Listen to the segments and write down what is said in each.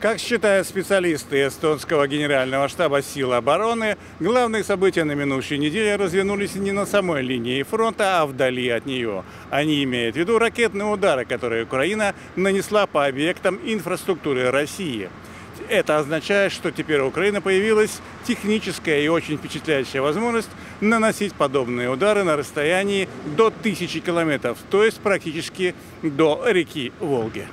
Как считают специалисты эстонского генерального штаба сил обороны, главные события на минувшей неделе развернулись не на самой линии фронта, а вдали от нее. Они имеют в виду ракетные удары, которые Украина нанесла по объектам инфраструктуры России. Это означает, что теперь у Украины появилась техническая и очень впечатляющая возможность наносить подобные удары на расстоянии до тысячи километров, то есть практически до реки Волги.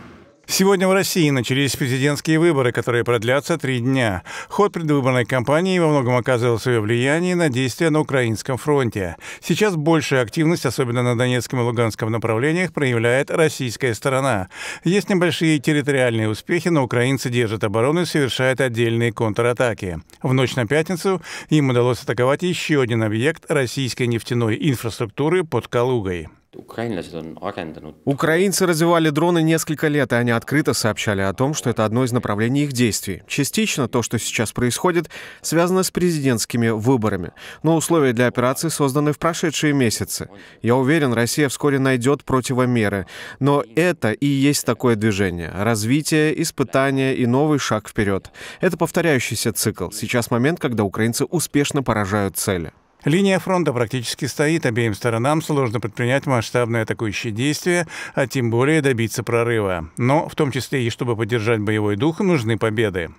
Сегодня в России начались президентские выборы, которые продлятся три дня. Ход предвыборной кампании во многом оказывал свое влияние на действия на украинском фронте. Сейчас большая активность, особенно на Донецком и Луганском направлениях, проявляет российская сторона. Есть небольшие территориальные успехи, но украинцы держат оборону и совершают отдельные контратаки. В ночь на пятницу им удалось атаковать еще один объект российской нефтяной инфраструктуры под Калугой. Украинцы развивали дроны несколько лет, и они открыто сообщали о том, что это одно из направлений их действий. Частично то, что сейчас происходит, связано с президентскими выборами. Но условия для операции созданы в прошедшие месяцы. Я уверен, Россия вскоре найдет противомеры. Но это и есть такое движение. Развитие, испытание и новый шаг вперед. Это повторяющийся цикл. Сейчас момент, когда украинцы успешно поражают цели. Линия фронта практически стоит, обеим сторонам сложно предпринять масштабные атакующие действия, а тем более добиться прорыва. Но в том числе и чтобы поддержать боевой дух, нужны победы.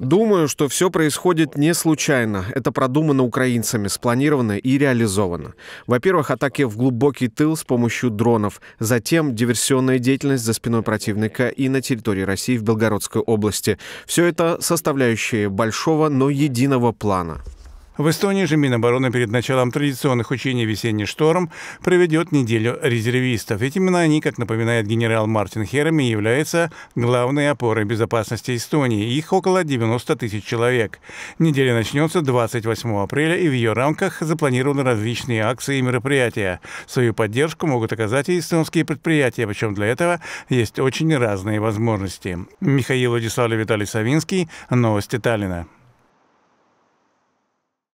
Думаю, что все происходит не случайно. Это продумано украинцами, спланировано и реализовано. Во-первых, атаки в глубокий тыл с помощью дронов, затем диверсионная деятельность за спиной противника и на территории России в Белгородской области. Все это составляющие большого, но единого плана. В Эстонии же Минобороны перед началом традиционных учений «Весенний шторм» проведет неделю резервистов. Ведь именно они, как напоминает генерал Мартин Херми, являются главной опорой безопасности Эстонии. Их около 90 тысяч человек. Неделя начнется 28 апреля, и в ее рамках запланированы различные акции и мероприятия. Свою поддержку могут оказать и эстонские предприятия, причем для этого есть очень разные возможности. Михаил Владиславович Виталий Савинский, новости Таллина.